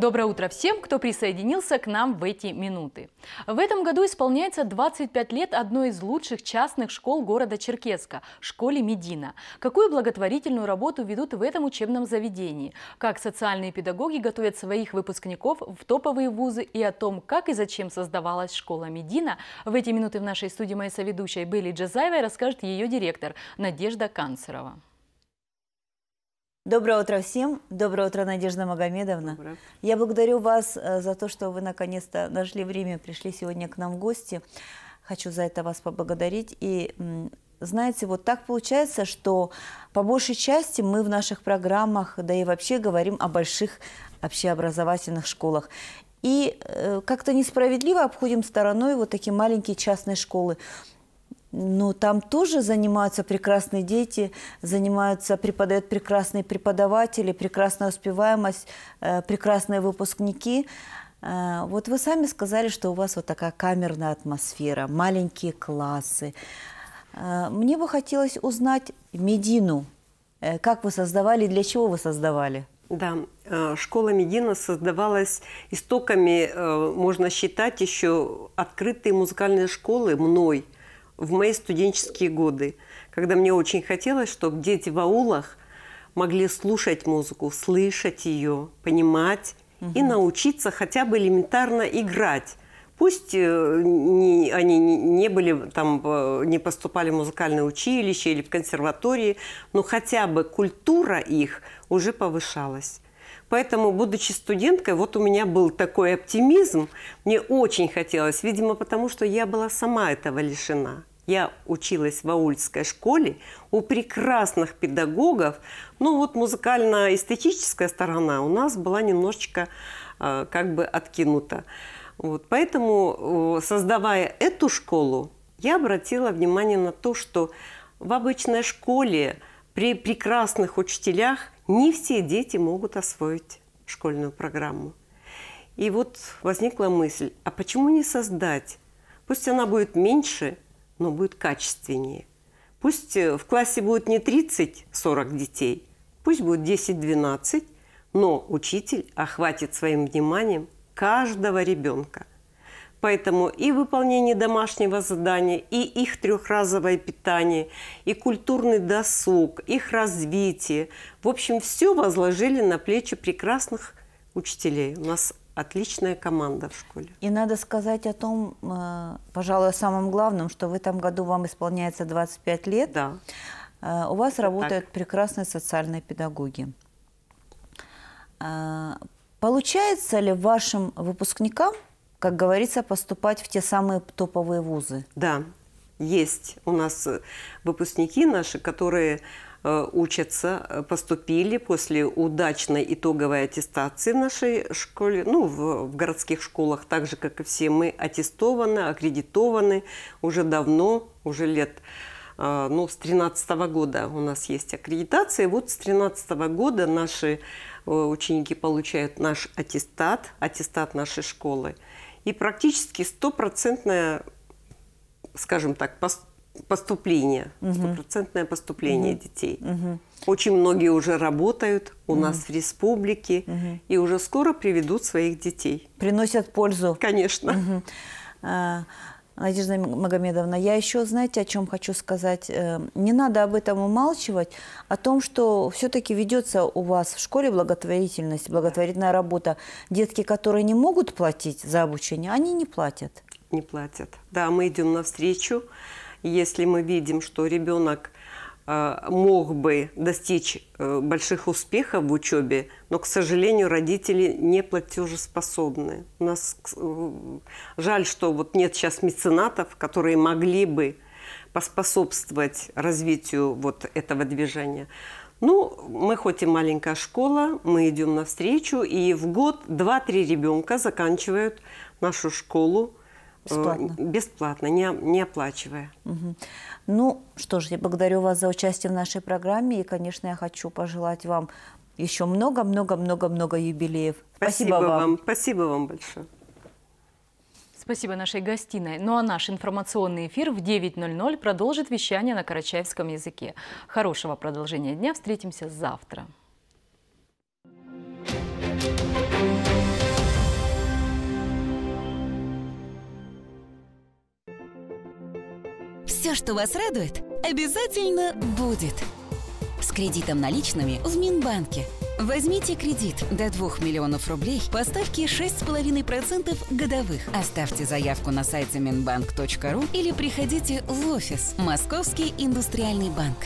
Доброе утро всем, кто присоединился к нам в эти минуты. В этом году исполняется 25 лет одной из лучших частных школ города Черкеска – школе Медина. Какую благотворительную работу ведут в этом учебном заведении? Как социальные педагоги готовят своих выпускников в топовые вузы и о том, как и зачем создавалась школа Медина, в эти минуты в нашей студии моей соведущей Белли Джазаевой расскажет ее директор Надежда Канцерова. Доброе утро всем. Доброе утро, Надежда Магомедовна. Доброе. Я благодарю вас э, за то, что вы наконец-то нашли время, пришли сегодня к нам в гости. Хочу за это вас поблагодарить. И знаете, вот так получается, что по большей части мы в наших программах, да и вообще говорим о больших общеобразовательных школах. И э, как-то несправедливо обходим стороной вот такие маленькие частные школы. Ну, там тоже занимаются прекрасные дети, занимаются, преподают прекрасные преподаватели, прекрасная успеваемость, э, прекрасные выпускники. Э, вот вы сами сказали, что у вас вот такая камерная атмосфера, маленькие классы. Э, мне бы хотелось узнать Медину. Как вы создавали, для чего вы создавали? Да, школа Медина создавалась истоками, можно считать, еще открытые музыкальные школы мной – в мои студенческие годы, когда мне очень хотелось, чтобы дети в аулах могли слушать музыку, слышать ее, понимать угу. и научиться хотя бы элементарно играть. Пусть э, не, они не были там, э, не поступали в музыкальное училище или в консерватории, но хотя бы культура их уже повышалась. Поэтому, будучи студенткой, вот у меня был такой оптимизм. Мне очень хотелось, видимо, потому что я была сама этого лишена я училась в аульской школе, у прекрасных педагогов, ну вот музыкально-эстетическая сторона у нас была немножечко э, как бы откинута. Вот, поэтому, создавая эту школу, я обратила внимание на то, что в обычной школе при прекрасных учителях не все дети могут освоить школьную программу. И вот возникла мысль, а почему не создать? Пусть она будет меньше – но ну, будет качественнее. Пусть э, в классе будет не 30-40 детей, пусть будет 10-12, но учитель охватит своим вниманием каждого ребенка. Поэтому и выполнение домашнего задания, и их трехразовое питание, и культурный досуг, их развитие. В общем, все возложили на плечи прекрасных учителей. У нас отличная команда в школе. И надо сказать о том, э, пожалуй, о самом главном, что в этом году вам исполняется 25 лет. Да. Э, у вас Это работают так. прекрасные социальные педагоги. Э, получается ли вашим выпускникам, как говорится, поступать в те самые топовые вузы? Да, есть у нас выпускники наши, которые Э, учатся, э, поступили после удачной итоговой аттестации в нашей школе, ну, в, в городских школах, так же, как и все мы, аттестованы, аккредитованы уже давно, уже лет э, ну, с 13 года у нас есть аккредитация. Вот с 13 года наши ученики получают наш аттестат, аттестат нашей школы. И практически стопроцентная, скажем так, поступление, стопроцентное угу. поступление угу. детей. Угу. Очень многие уже работают у угу. нас в республике угу. и уже скоро приведут своих детей. Приносят пользу. Конечно. Угу. Надежда Магомедовна, я еще, знаете, о чем хочу сказать? Э, не надо об этом умалчивать, о том, что все-таки ведется у вас в школе благотворительность, благотворительная работа. Детки, которые не могут платить за обучение, они не платят. Не платят. Да, мы идем навстречу. встречу если мы видим, что ребенок э, мог бы достичь э, больших успехов в учебе, но, к сожалению, родители не платежеспособны. У нас э, жаль, что вот нет сейчас меценатов, которые могли бы поспособствовать развитию вот этого движения. Ну, мы хоть и маленькая школа, мы идем навстречу, и в год 2-3 ребенка заканчивают нашу школу Бесплатно. Э, бесплатно, не, не оплачивая. Угу. Ну что ж, я благодарю вас за участие в нашей программе. И, конечно, я хочу пожелать вам еще много-много-много-много юбилеев. Спасибо, Спасибо вам. вам. Спасибо вам большое. Спасибо нашей гостиной. Ну а наш информационный эфир в 9.00 продолжит вещание на карачаевском языке. Хорошего продолжения дня. Встретимся завтра. все, что вас радует, обязательно будет. С кредитом наличными в Минбанке. Возьмите кредит до 2 миллионов рублей по ставке 6,5% годовых. Оставьте заявку на сайте minbank.ru или приходите в офис «Московский индустриальный банк».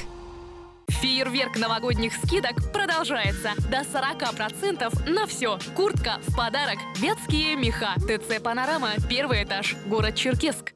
Фейерверк новогодних скидок продолжается. До 40% на все. Куртка в подарок. Вятские меха. ТЦ «Панорама», первый этаж, город Черкесск.